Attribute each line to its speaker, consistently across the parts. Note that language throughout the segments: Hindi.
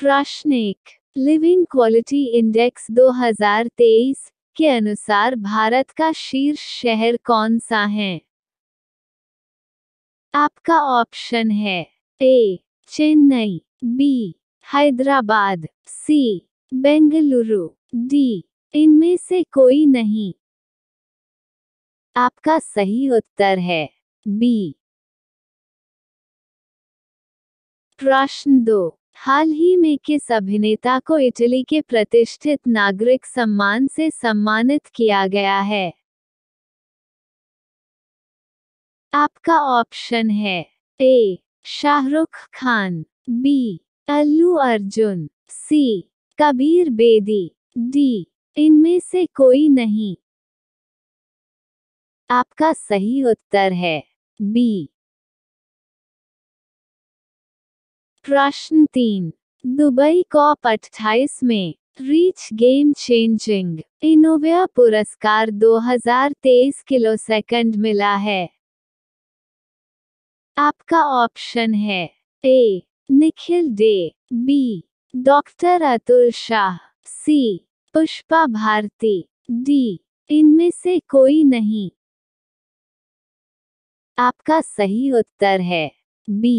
Speaker 1: प्रश्न एक लिविंग क्वालिटी इंडेक्स 2023 के अनुसार भारत का शीर्ष शहर कौन सा है आपका ऑप्शन है A Chennai B Hyderabad C Bengaluru D इनमें से कोई नहीं आपका सही उत्तर है बी प्रश्न दो हाल ही में किस अभिनेता को इटली के प्रतिष्ठित नागरिक सम्मान से सम्मानित किया गया है आपका ऑप्शन है A Shahrukh Khan B Allu Arjun C Kabir Bedi D इनमें से कोई नहीं आपका सही उत्तर है बी प्रश्न तीन दुबई कॉप अट्ठाईस में रीच गेम चेंजिंग इनोवा पुरस्कार 2023 किलो सेकंड मिला है आपका ऑप्शन है A Nikhil De B doctor Atul Shah C Pushpa Bharati D इनमें से कोई नहीं आपका सही उत्तर है बी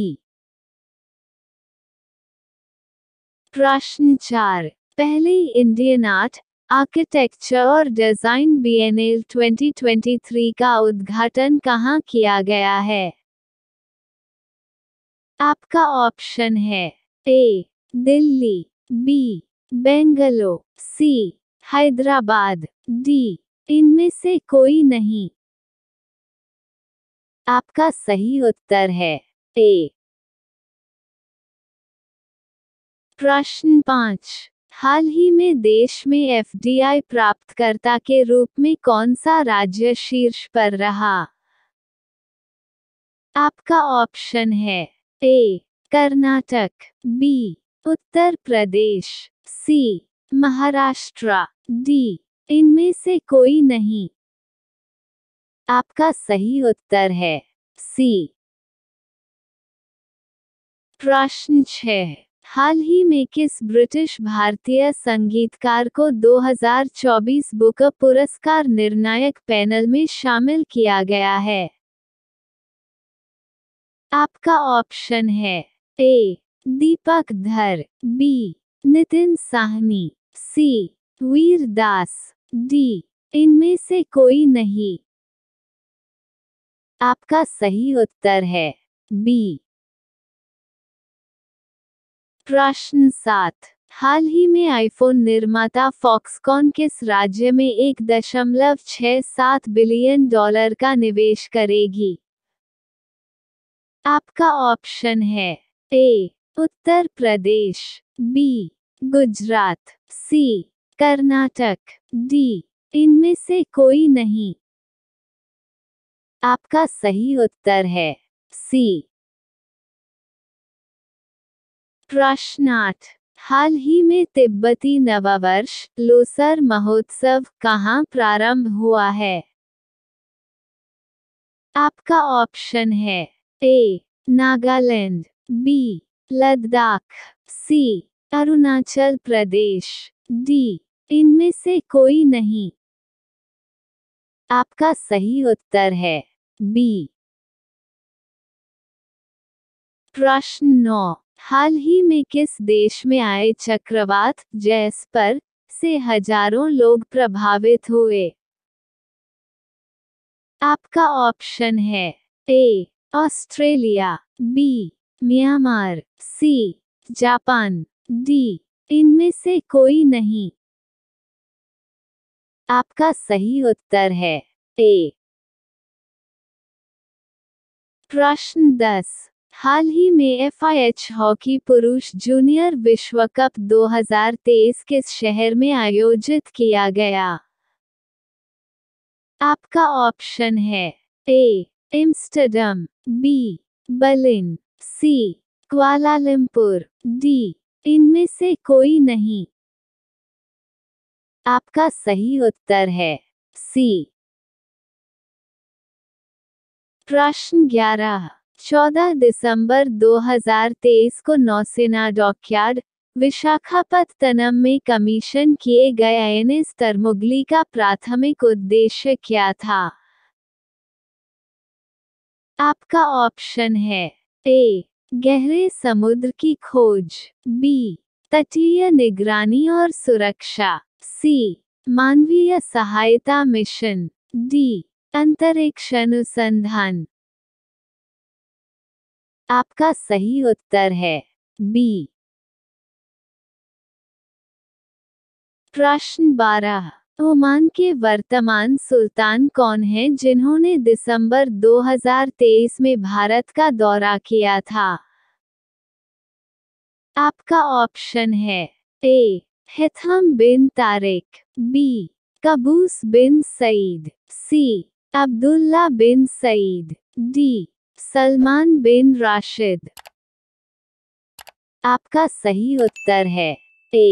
Speaker 1: प्रश्न चार पहले इंडियन आर्ट आर्किटेक्चर और डिजाइन बी 2023 का उद्घाटन कहाँ किया गया है आपका ऑप्शन है A Delhi B Bangalore C Hyderabad D इनमें से कोई नहीं आपका सही उत्तर है ए प्रश्न पाँच हाल ही में देश में एफ प्राप्तकर्ता के रूप में कौन सा राज्य शीर्ष पर रहा आपका ऑप्शन है A Karnataka B Uttar Pradesh C Maharashtra D इनमें से कोई नहीं आपका सही उत्तर है सी प्रश्न छ हाल ही में किस ब्रिटिश भारतीय संगीतकार को 2024 बुक पुरस्कार निर्णायक पैनल में शामिल किया गया है आपका ऑप्शन है A Deepak Dhar B Nitin Sahni C Vir Das D इनमें से कोई नहीं आपका सही उत्तर है बी प्रश्न सात हाल ही में आईफोन निर्माता फॉक्सकॉन किस राज्य में एक दशमलव छह सात बिलियन डॉलर का निवेश करेगी आपका ऑप्शन है A Uttar Pradesh B Gujarat C Karnataka D इनमें से कोई नहीं आपका सही उत्तर है सी प्रश्नार्थ हाल ही में तिब्बती नववर्ष लोसर महोत्सव कहाँ प्रारंभ हुआ है आपका ऑप्शन है A Nagaland B Ladakh C Arunachal Pradesh D इनमें से कोई नहीं आपका सही उत्तर है बी प्रश्न नौ हाल ही में किस देश में आए चक्रवात जैस पर से हजारों लोग प्रभावित हुए आपका ऑप्शन है A Australia B Myanmar C Japan D इनमें से कोई नहीं आपका सही उत्तर है ए प्रश्न दस हाल ही में एफआईएच हॉकी पुरुष जूनियर विश्व कप 2023 किस शहर में आयोजित किया गया आपका ऑप्शन है A Amsterdam B Berlin C Kuala Lumpur D इनमें से कोई नहीं आपका सही उत्तर है सी प्रश्न ग्यारह 14 दिसंबर 2023 को नौसेना डॉकयार्ड विशाखापत्तनम में कमीशन किए गए एन एस तरमुगली का प्राथमिक उद्देश्य क्या था आपका ऑप्शन है ए गहरे समुद्र की खोज बी तटीय निगरानी और सुरक्षा सी मानवीय सहायता मिशन डी अंतरिक्ष अनुसंधान आपका सही उत्तर है बी प्रश्न बारह ओमान के वर्तमान सुल्तान कौन हैं जिन्होंने दिसंबर 2023 में भारत का दौरा किया था आपका ऑप्शन है A Haitham bin Tariq B Qaboos bin Said C Abdullah bin Said D Salman bin Rashid आपका सही उत्तर है ए